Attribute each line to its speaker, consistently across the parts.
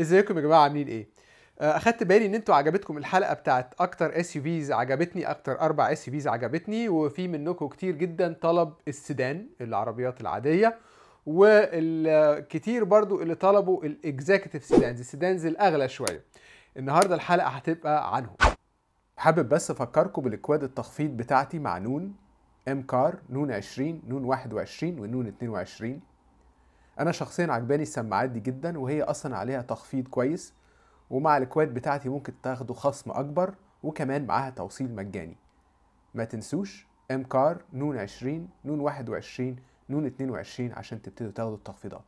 Speaker 1: ازيكم يا جماعه عاملين ايه آه، اخدت بالي ان انتوا عجبتكم الحلقه بتاعت اكتر اس يو فيز عجبتني اكتر اربع اس يو فيز عجبتني وفي منكم كتير جدا طلب السيدان العربيات العاديه والكتير برضو اللي طلبوا الاكزيكتيف سيدانز السيدانز الاغلى شويه النهارده الحلقه هتبقى عنهم حابب بس افكركم بالاكواد التخفيض بتاعتي مع نون ام كار نون 20 نون 21 ونون 22 انا شخصيا عجباني السماعات دي جدا وهي اصلا عليها تخفيض كويس ومع الكواد بتاعتي ممكن تاخدوا خصم اكبر وكمان معاها توصيل مجاني ما تنسوش كار نون 20 نون 21 نون 22 عشان تبتدوا تاخدوا التخفيضات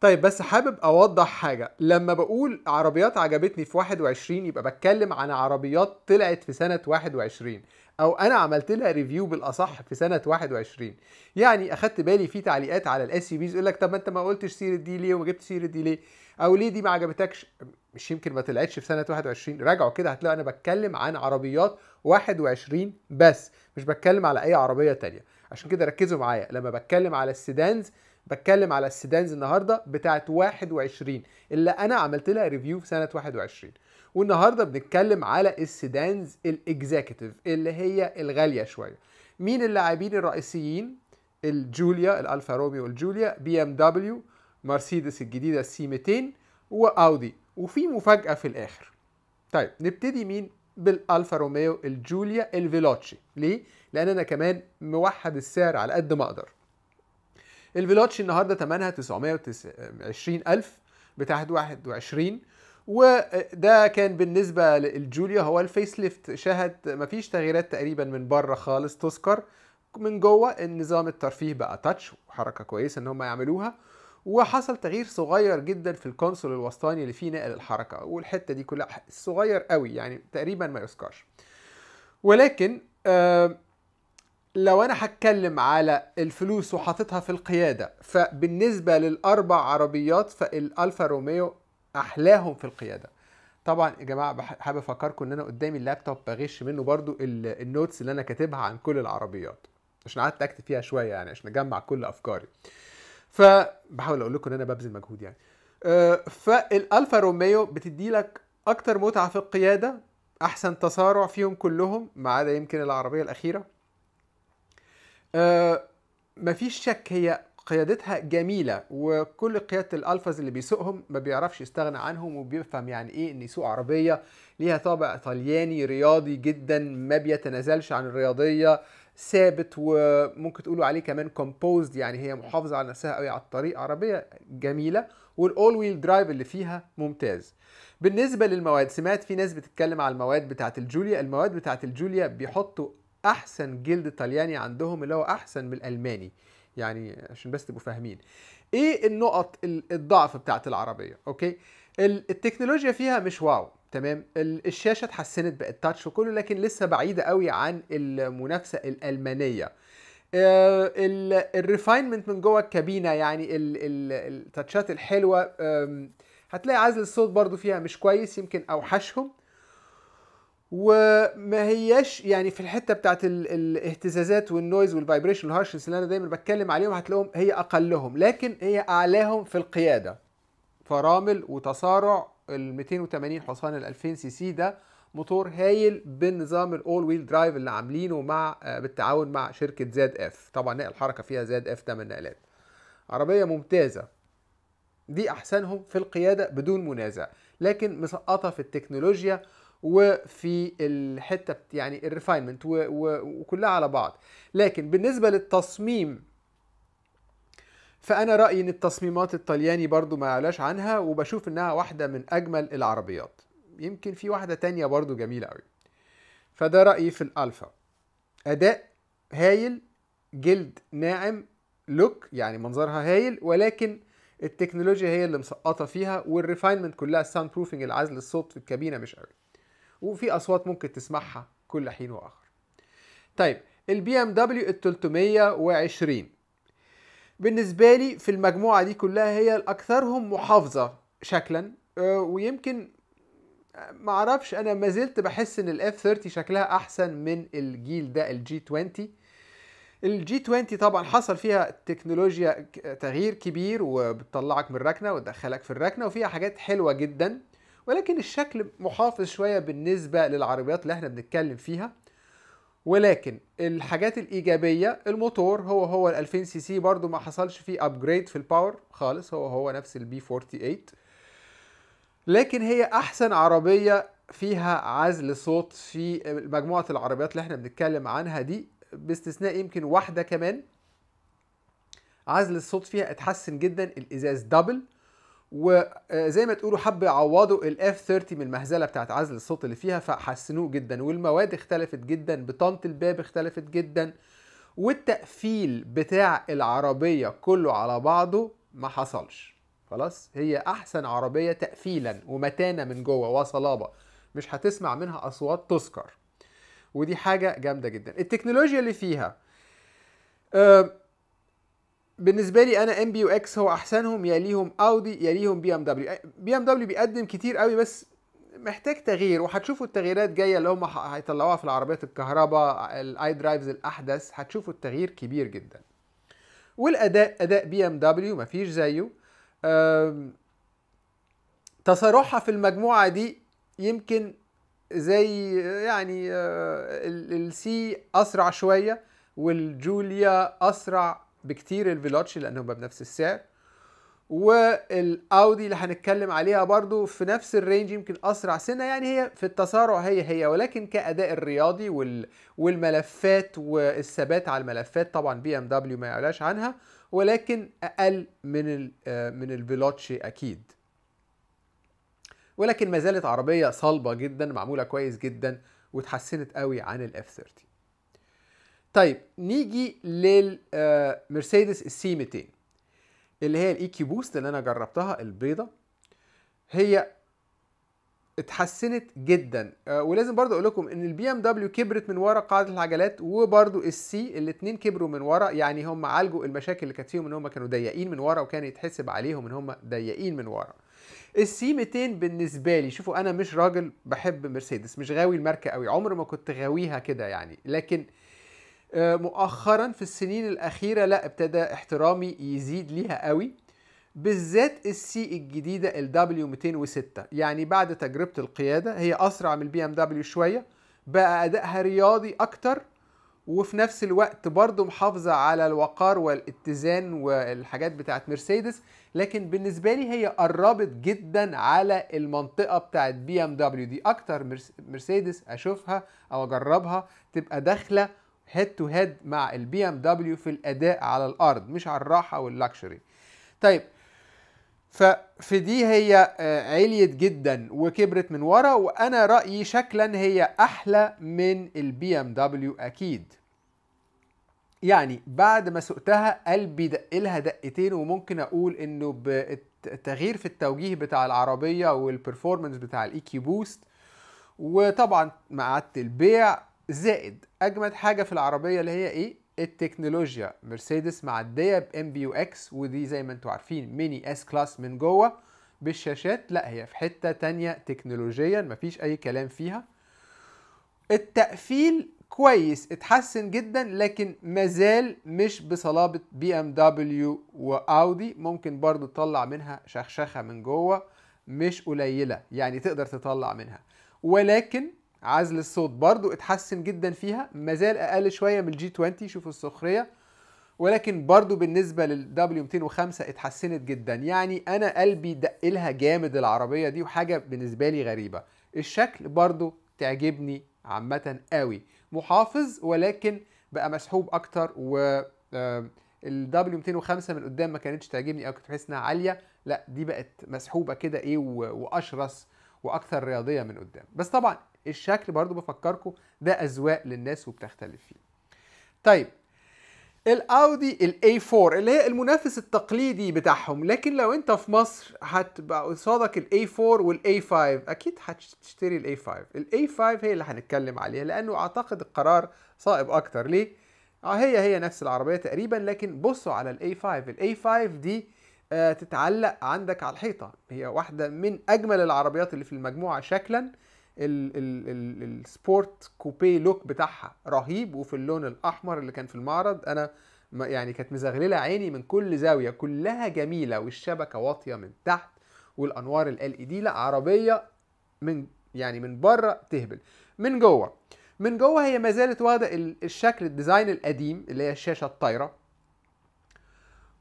Speaker 1: طيب بس حابب اوضح حاجه لما بقول عربيات عجبتني في 21 يبقى بتكلم عن عربيات طلعت في سنه 21 او انا عملت لها ريفيو بالاصح في سنه 21 يعني اخدت بالي في تعليقات على الاس بيز يقول لك طب ما انت ما قلتش سيره دي ليه وما جبتش سيره دي ليه او ليه دي ما عجبتكش مش يمكن ما طلعتش في سنه 21 راجعوا كده هتلاقوا انا بتكلم عن عربيات 21 بس مش بتكلم على اي عربيه تانية عشان كده ركزوا معايا لما بتكلم على السيدانز بتكلم على السيدانز النهارده بتاعه 21 اللي انا عملت لها ريفيو في سنه 21 والنهارده بنتكلم على السيدانز الاكزيكتيف اللي هي الغاليه شويه مين اللاعبين الرئيسيين الجوليا الالفا روميو الجوليا بي ام دبليو مرسيدس الجديده السي 200 واودي وفي مفاجاه في الاخر طيب نبتدي مين بالالفا روميو الجوليا الفيلوتشي ليه لان انا كمان موحد السعر على قد ما اقدر الفيلوتش النهارده ثمنها 920000 بتاعت 21 وده كان بالنسبه للجوليا هو الفيس ليفت شهد مفيش تغييرات تقريبا من بره خالص تذكر من جوه النظام الترفيه بقى تاتش وحركه كويسه ان هم يعملوها وحصل تغيير صغير جدا في الكونسول الوسطاني اللي فيه نقل الحركه والحته دي كلها صغير قوي يعني تقريبا ما يذكرش ولكن آه لو انا هتكلم على الفلوس وحاططها في القياده فبالنسبه للاربع عربيات فالالفا روميو احلاهم في القياده طبعا يا جماعه حابب افكركم ان انا قدامي اللابتوب بغش منه برضو النوتس اللي انا كاتبها عن كل العربيات عشان قعدت اكتب فيها شويه يعني عشان اجمع كل افكاري فبحاول اقول لكم ان انا ببذل مجهود يعني آه، فالالفا روميو بتدي لك اكتر متعه في القياده احسن تسارع فيهم كلهم ما عدا يمكن العربيه الاخيره آه، مفيش شك هي قيادتها جميله وكل قياده الالفاز اللي بيسوقهم ما بيعرفش يستغنى عنهم وبيفهم يعني ايه ان يسوق عربيه ليها طابع طلياني رياضي جدا ما بيتنازلش عن الرياضيه ثابت وممكن تقولوا عليه كمان كومبوزد يعني هي محافظه على نفسها قوي على الطريق عربيه جميله والاول ويل درايف اللي فيها ممتاز بالنسبه للمواد سمعت في ناس بتتكلم على المواد بتاعه الجوليا المواد بتاعه الجوليا بيحطوا احسن جلد طلياني عندهم اللي هو احسن من الالماني يعني عشان بس تبقوا فاهمين ايه النقط الضعف بتاعت العربيه اوكي التكنولوجيا فيها مش واو تمام الشاشه اتحسنت بقت تاتش وكله لكن لسه بعيده قوي عن المنافسه الالمانيه آه، الريفاينمنت من جوه الكابينه يعني التاتشات الحلوه هتلاقي عزل الصوت برضو فيها مش كويس يمكن اوحشهم وما هياش يعني في الحته بتاعت الاهتزازات والنويز والفايبريشن والهارشنس اللي انا دايما بتكلم عليهم هتلاقيهم هي اقلهم لكن هي اعلاهم في القياده فرامل وتسارع ال 280 حصان ال 2000 سي سي ده موتور هايل بنظام الاول ويل درايف اللي عاملينه مع آه، بالتعاون مع شركه زاد اف طبعا نقل الحركه فيها زاد اف 8 نقلات عربيه ممتازه دي احسنهم في القياده بدون منازع لكن مسقطه في التكنولوجيا وفي الحته يعني الريفاينمنت وكلها على بعض لكن بالنسبه للتصميم فانا رايي ان التصميمات الطلياني برضو ما يعلاش عنها وبشوف انها واحده من اجمل العربيات يمكن في واحده تانية برضو جميله قوي فده رايي في الالفا اداء هايل جلد ناعم لوك يعني منظرها هايل ولكن التكنولوجيا هي اللي مسقطه فيها والريفاينمنت كلها الساوند بروفنج العزل الصوت في الكابينه مش قوي وفي اصوات ممكن تسمعها كل حين واخر طيب البي ام دبليو ال 320 بالنسبه لي في المجموعه دي كلها هي الاكثرهم محافظه شكلا آه، ويمكن آه، ما اعرفش انا ما زلت بحس ان الاف 30 شكلها احسن من الجيل ده الجي 20 الجي 20 طبعا حصل فيها تكنولوجيا تغيير كبير وبتطلعك من الركنه وتدخلك في الركنه وفيها حاجات حلوه جدا ولكن الشكل محافظ شويه بالنسبه للعربيات اللي احنا بنتكلم فيها ولكن الحاجات الايجابيه الموتور هو هو ال 2000 سي سي برضه ما حصلش فيه ابجريد في الباور خالص هو هو نفس البي 48 لكن هي احسن عربيه فيها عزل صوت في مجموعه العربيات اللي احنا بنتكلم عنها دي باستثناء يمكن واحده كمان عزل الصوت فيها اتحسن جدا الازاز دبل وزي ما تقولوا حب يعوضوا الاف 30 من المهزله بتاعت عزل الصوت اللي فيها فحسنوه جدا والمواد اختلفت جدا بطانه الباب اختلفت جدا والتقفيل بتاع العربيه كله على بعضه ما حصلش خلاص هي احسن عربيه تقفيلا ومتانه من جوه وصلابه مش هتسمع منها اصوات تذكر ودي حاجه جامده جدا التكنولوجيا اللي فيها أه بالنسبه لي انا ام بي اكس هو احسنهم يليهم اودي يليهم بي ام دبليو بي ام دبليو بيقدم كتير قوي بس محتاج تغيير وهتشوفوا التغييرات جايه اللي هم هيطلعوها في العربيات الكهرباء الاي درايفز الاحدث هتشوفوا التغيير كبير جدا والاداء اداء بي ام دبليو مفيش زيه تصارحها في المجموعه دي يمكن زي يعني آه، السي اسرع شويه والجوليا اسرع بكتير الفيلوتشي لانه بنفس السعر والاودي اللي هنتكلم عليها برضو في نفس الرينج يمكن اسرع سنه يعني هي في التسارع هي هي ولكن كاداء الرياضي وال والملفات والثبات على الملفات طبعا بي ام دبليو ما يعلاش عنها ولكن اقل من الـ من الفيلوتشي اكيد ولكن ما زالت عربيه صلبه جدا معموله كويس جدا وتحسنت قوي عن الاف 30 طيب نيجي للمرسيدس السي 200 اللي هي الاي كيو بوست اللي انا جربتها البيضه هي اتحسنت جدا آه، ولازم برضو اقول لكم ان البي ام دبليو كبرت من ورا قاعده العجلات وبرضو السي الاثنين كبروا من ورا يعني هم عالجوا المشاكل اللي كانت فيهم ان هم كانوا ضيقين من ورا وكان يتحسب عليهم ان هم ضيقين من ورا السي 200 بالنسبه لي شوفوا انا مش راجل بحب مرسيدس مش غاوي الماركه قوي عمر ما كنت غاويها كده يعني لكن آه آه، مؤخرا في السنين الاخيره لا ابتدى احترامي يزيد ليها قوي بالذات السي الجديده الدبليو 206 يعني بعد تجربه القياده هي اسرع من البي ام دبليو شويه بقى ادائها رياضي اكتر وفي نفس الوقت برضه محافظة على الوقار والاتزان والحاجات بتاعت مرسيدس لكن بالنسبة لي هي قربت جدا على المنطقة بتاعت بي ام دبليو دي أكتر مرسيدس أشوفها أو أجربها تبقى داخلة هيد تو هيد مع البي ام دبليو في الاداء على الارض مش على الراحه واللكشري طيب ففي دي هي آه، عليت جدا وكبرت من ورا وانا رايي شكلا هي احلى من البي ام دبليو اكيد يعني بعد ما سقتها قلبي دق لها دقتين وممكن اقول انه بالتغيير في التوجيه بتاع العربيه والبرفورمانس بتاع الاي كيو بوست وطبعا مع البيع زائد اجمد حاجه في العربيه اللي هي ايه التكنولوجيا مرسيدس معديه بام بي يو اكس ودي زي ما انتم عارفين ميني اس كلاس من جوه بالشاشات لا هي في حته تانية تكنولوجيا مفيش اي كلام فيها التقفيل كويس اتحسن جدا لكن مازال مش بصلابه بي ام دبليو واودي ممكن برضو تطلع منها شخشخه من جوه مش قليله يعني تقدر تطلع منها ولكن عزل الصوت برضو اتحسن جدا فيها مازال اقل شويه من الجي 20 شوفوا السخريه ولكن برضو بالنسبه للدبليو 205 اتحسنت جدا يعني انا قلبي دق لها جامد العربيه دي وحاجه بالنسبه لي غريبه الشكل برضو تعجبني عامه قوي محافظ ولكن بقى مسحوب اكتر و آه، الدبليو 205 من قدام ما كانتش تعجبني او كنت بحس انها عاليه لا دي بقت مسحوبه كده ايه واشرس واكثر رياضيه من قدام بس طبعا الشكل برضو بفكركم ده أذواق للناس وبتختلف فيه طيب الاودي الاي 4 اللي هي المنافس التقليدي بتاعهم لكن لو انت في مصر هتبقى قصادك الاي 4 والاي 5 اكيد هتشتري الاي 5 الاي 5 هي اللي هنتكلم عليها لانه اعتقد القرار صائب اكتر ليه آه، هي هي نفس العربيه تقريبا لكن بصوا على الاي 5 الاي 5 دي آه، تتعلق عندك على الحيطه هي واحده من اجمل العربيات اللي في المجموعه شكلا السبورت كوبي لوك بتاعها رهيب وفي اللون الاحمر اللي كان في المعرض انا يعني كانت مزغلله عيني من كل زاويه كلها جميله والشبكه واطيه من تحت والانوار ال اي دي لا عربيه من يعني من بره تهبل من جوه من جوه هي ما زالت واخده الشكل الديزاين القديم اللي هي الشاشه الطايره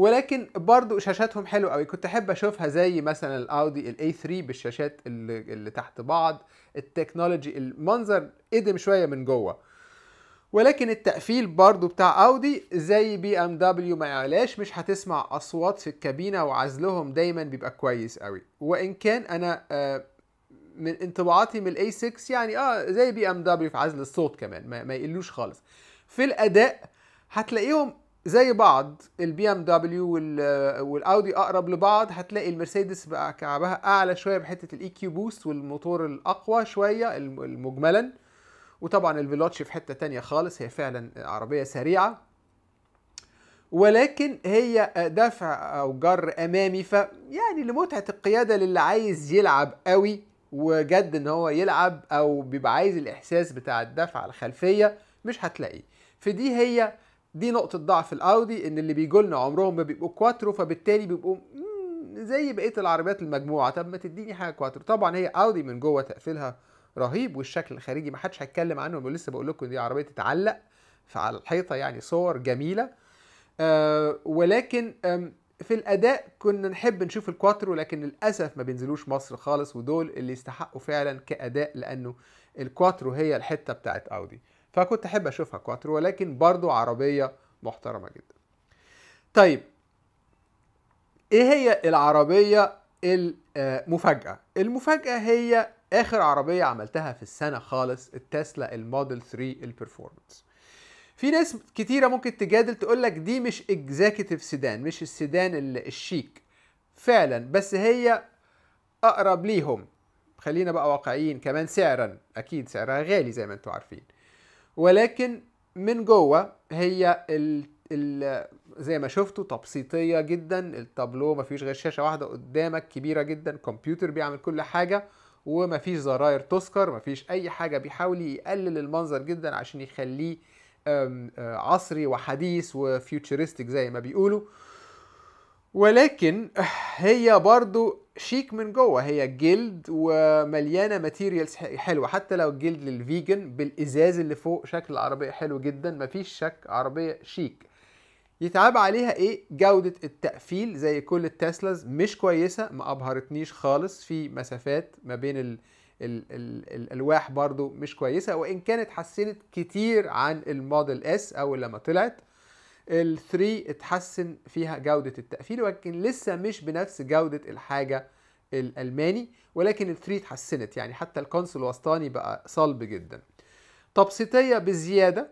Speaker 1: ولكن برضو شاشاتهم حلوه قوي كنت احب اشوفها زي مثلا الاودي الاي 3 بالشاشات اللي, اللي تحت بعض التكنولوجي المنظر قدم شويه من جوه ولكن التقفيل برضو بتاع اودي زي بي ام دبليو ما يعلاش مش هتسمع اصوات في الكابينه وعزلهم دايما بيبقى كويس قوي وان كان انا آه، من انطباعاتي من الاي 6 يعني اه زي بي ام دبليو في عزل الصوت كمان ما, ما يقلوش خالص في الاداء هتلاقيهم زي بعض البي ام دبليو والاودي اقرب لبعض هتلاقي المرسيدس بقى كعبها اعلى شويه بحته الاي كيو بوست والموتور الاقوى شويه مجملا وطبعا الفيلوتشي في حته تانية خالص هي فعلا عربيه سريعه ولكن هي دفع او جر امامي ف يعني لمتعه القياده للي عايز يلعب قوي وجد ان هو يلعب او بيبقى عايز الاحساس بتاع الدفع الخلفيه مش هتلاقيه فدي هي دي نقطة ضعف الأودي إن اللي بيجوا لنا عمرهم ما بيبقوا كواترو فبالتالي بيبقوا زي بقية العربيات المجموعة طب ما تديني حاجة كواترو طبعا هي أودي من جوه تقفيلها رهيب والشكل الخارجي ما حدش هيتكلم عنه لسه بقول لكم دي عربية تتعلق فعلى الحيطة يعني صور جميلة أه ولكن في الاداء كنا نحب نشوف الكواترو لكن للاسف ما بينزلوش مصر خالص ودول اللي يستحقوا فعلا كاداء لانه الكواترو هي الحته بتاعت اودي فكنت احب اشوفها كواترو ولكن برضو عربيه محترمه جدا طيب ايه هي العربيه المفاجاه المفاجاه هي اخر عربيه عملتها في السنه خالص التسلا الموديل 3 البرفورمانس في ناس كتيره ممكن تجادل تقول لك دي مش اكزيكتيف سيدان مش السيدان الشيك فعلا بس هي اقرب ليهم خلينا بقى واقعيين كمان سعرا اكيد سعرها غالي زي ما انتم عارفين ولكن من جوه هي ال ال زي ما شفتوا تبسيطيه جدا التابلو مفيش غير شاشه واحده قدامك كبيره جدا كمبيوتر بيعمل كل حاجه ومفيش زراير تذكر مفيش اي حاجه بيحاول يقلل المنظر جدا عشان يخليه آه، عصري وحديث وفيوتشرستك زي ما بيقولوا ولكن هي برضو شيك من جوه هي جلد ومليانه ماتيريالز حلوه حتى لو الجلد للفيجن بالازاز اللي فوق شكل العربيه حلو جدا مفيش شك عربيه شيك يتعاب عليها ايه جودة التقفيل زي كل التسلاز مش كويسة ما ابهرتنيش خالص في مسافات ما بين ال ال ال الواح برضو مش كويسة وان كانت حسنت كتير عن الموديل اس اول لما طلعت ال3 اتحسن فيها جودة التقفيل ولكن لسه مش بنفس جودة الحاجة الألماني ولكن ال3 اتحسنت يعني حتى الكونسول الوسطاني بقى صلب جدا تبسيطية بزيادة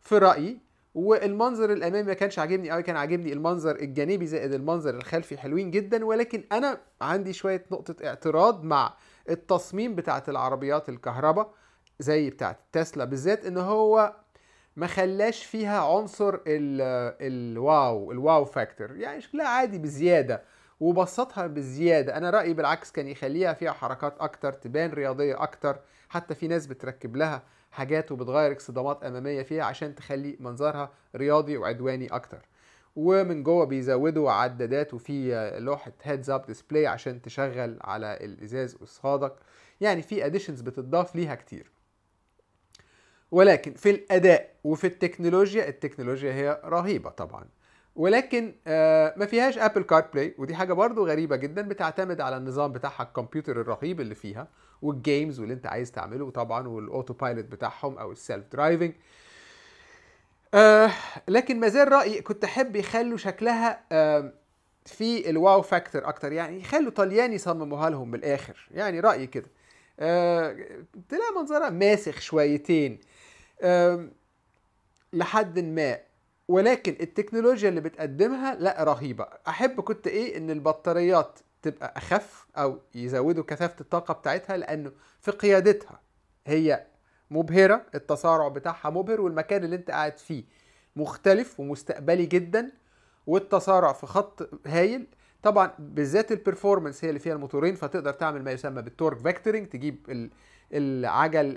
Speaker 1: في رأيي والمنظر الامامي ما كانش عاجبني قوي كان عاجبني المنظر الجانبي زائد المنظر الخلفي حلوين جدا ولكن انا عندي شويه نقطه اعتراض مع التصميم بتاعه العربيات الكهرباء زي بتاعه تسلا بالذات ان هو ما خلاش فيها عنصر الواو الواو فاكتور يعني شكلها عادي بزياده وبسطها بزياده انا رايي بالعكس كان يخليها فيها حركات اكتر تبان رياضيه اكتر حتى في ناس بتركب لها حاجات وبتغير اكسدامات اماميه فيها عشان تخلي منظرها رياضي وعدواني اكتر ومن جوه بيزودوا عدادات وفي لوحه هيدز اب ديسبلاي عشان تشغل على الازاز قصادك يعني في اديشنز بتضاف ليها كتير ولكن في الاداء وفي التكنولوجيا التكنولوجيا هي رهيبه طبعا ولكن آه، ما فيهاش ابل كار بلاي ودي حاجه برضو غريبه جدا بتعتمد على النظام بتاعها الكمبيوتر الرهيب اللي فيها والجيمز واللي انت عايز تعمله طبعا والاوتو بايلوت بتاعهم او السيلف درايفنج آه، لكن ما زال رايي كنت احب يخلوا شكلها في الواو فاكتور اكتر يعني يخلوا طلياني يصمموها لهم من الاخر يعني رايي كده آه، تلاقي منظرها ماسخ شويتين لحد ما ولكن التكنولوجيا اللي بتقدمها لا رهيبه احب كنت ايه ان البطاريات تبقى اخف او يزودوا كثافه الطاقه بتاعتها لانه في قيادتها هي مبهره التسارع بتاعها مبهر والمكان اللي انت قاعد فيه مختلف ومستقبلي جدا والتسارع في خط هايل طبعا بالذات البرفورمانس هي اللي فيها الموتورين فتقدر تعمل ما يسمى بالتورك فيكتورينج تجيب العجل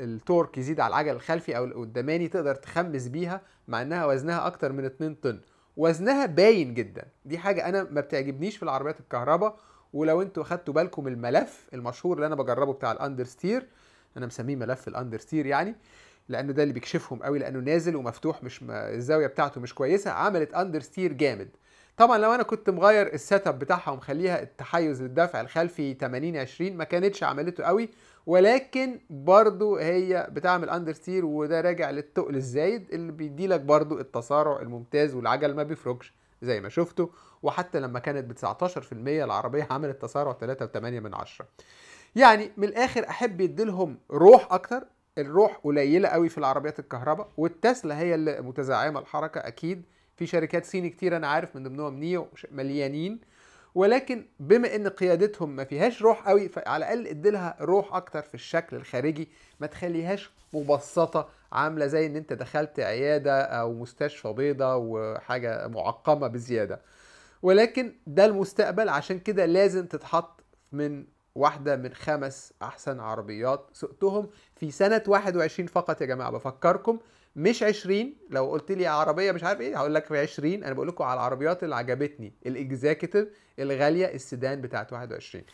Speaker 1: التورك يزيد على العجل الخلفي او القداماني تقدر تخمس بيها مع انها وزنها اكتر من 2 طن وزنها باين جدا دي حاجه انا ما بتعجبنيش في العربيات الكهرباء ولو انتوا خدتوا بالكم الملف المشهور اللي انا بجربه بتاع الاندرستير انا مسميه ملف الاندرستير يعني لانه ده اللي بيكشفهم قوي لانه نازل ومفتوح مش الزاويه بتاعته مش كويسه عملت اندرستير جامد طبعا لو انا كنت مغير السيت اب بتاعها ومخليها التحيز للدفع الخلفي 80 20 ما كانتش عملته قوي ولكن برضو هي بتعمل اندرستير وده راجع للتقل الزايد اللي بيديلك برضو التسارع الممتاز والعجل ما بيفركش زي ما شفتوا وحتى لما كانت ب 19% العربية عملت تسارع 3.8 من 10 يعني من الاخر احب يديلهم روح اكتر الروح قليلة قوي في العربيات الكهرباء والتسلا هي اللي متزعمة الحركة اكيد في شركات صيني كتير انا عارف من ضمنهم نيو مليانين ولكن بما ان قيادتهم ما فيهاش روح قوي فعلى الاقل اديلها روح اكتر في الشكل الخارجي ما تخليهاش مبسطه عامله زي ان انت دخلت عياده او مستشفى بيضاء وحاجه معقمه بزياده ولكن ده المستقبل عشان كده لازم تتحط من واحده من خمس احسن عربيات سقتهم في سنه 21 فقط يا جماعه بفكركم مش 20 لو قلت لي عربيه مش عارف ايه هقول لك في 20 انا بقول لكم على العربيات اللي عجبتني الاكزيكتيف الغاليه السيدان بتاعت 21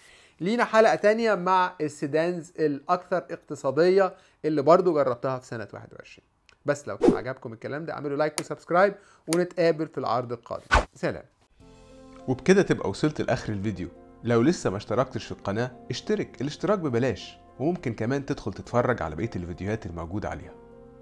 Speaker 1: لينا حلقه تانية مع السيدانز الاكثر اقتصاديه اللي برضو جربتها في سنه 21 بس لو كان عجبكم الكلام ده اعملوا لايك وسبسكرايب ونتقابل في العرض القادم سلام وبكده تبقى وصلت لاخر الفيديو لو لسه ما اشتركتش في القناه اشترك الاشتراك ببلاش وممكن كمان تدخل تتفرج على بقيه الفيديوهات الموجوده عليها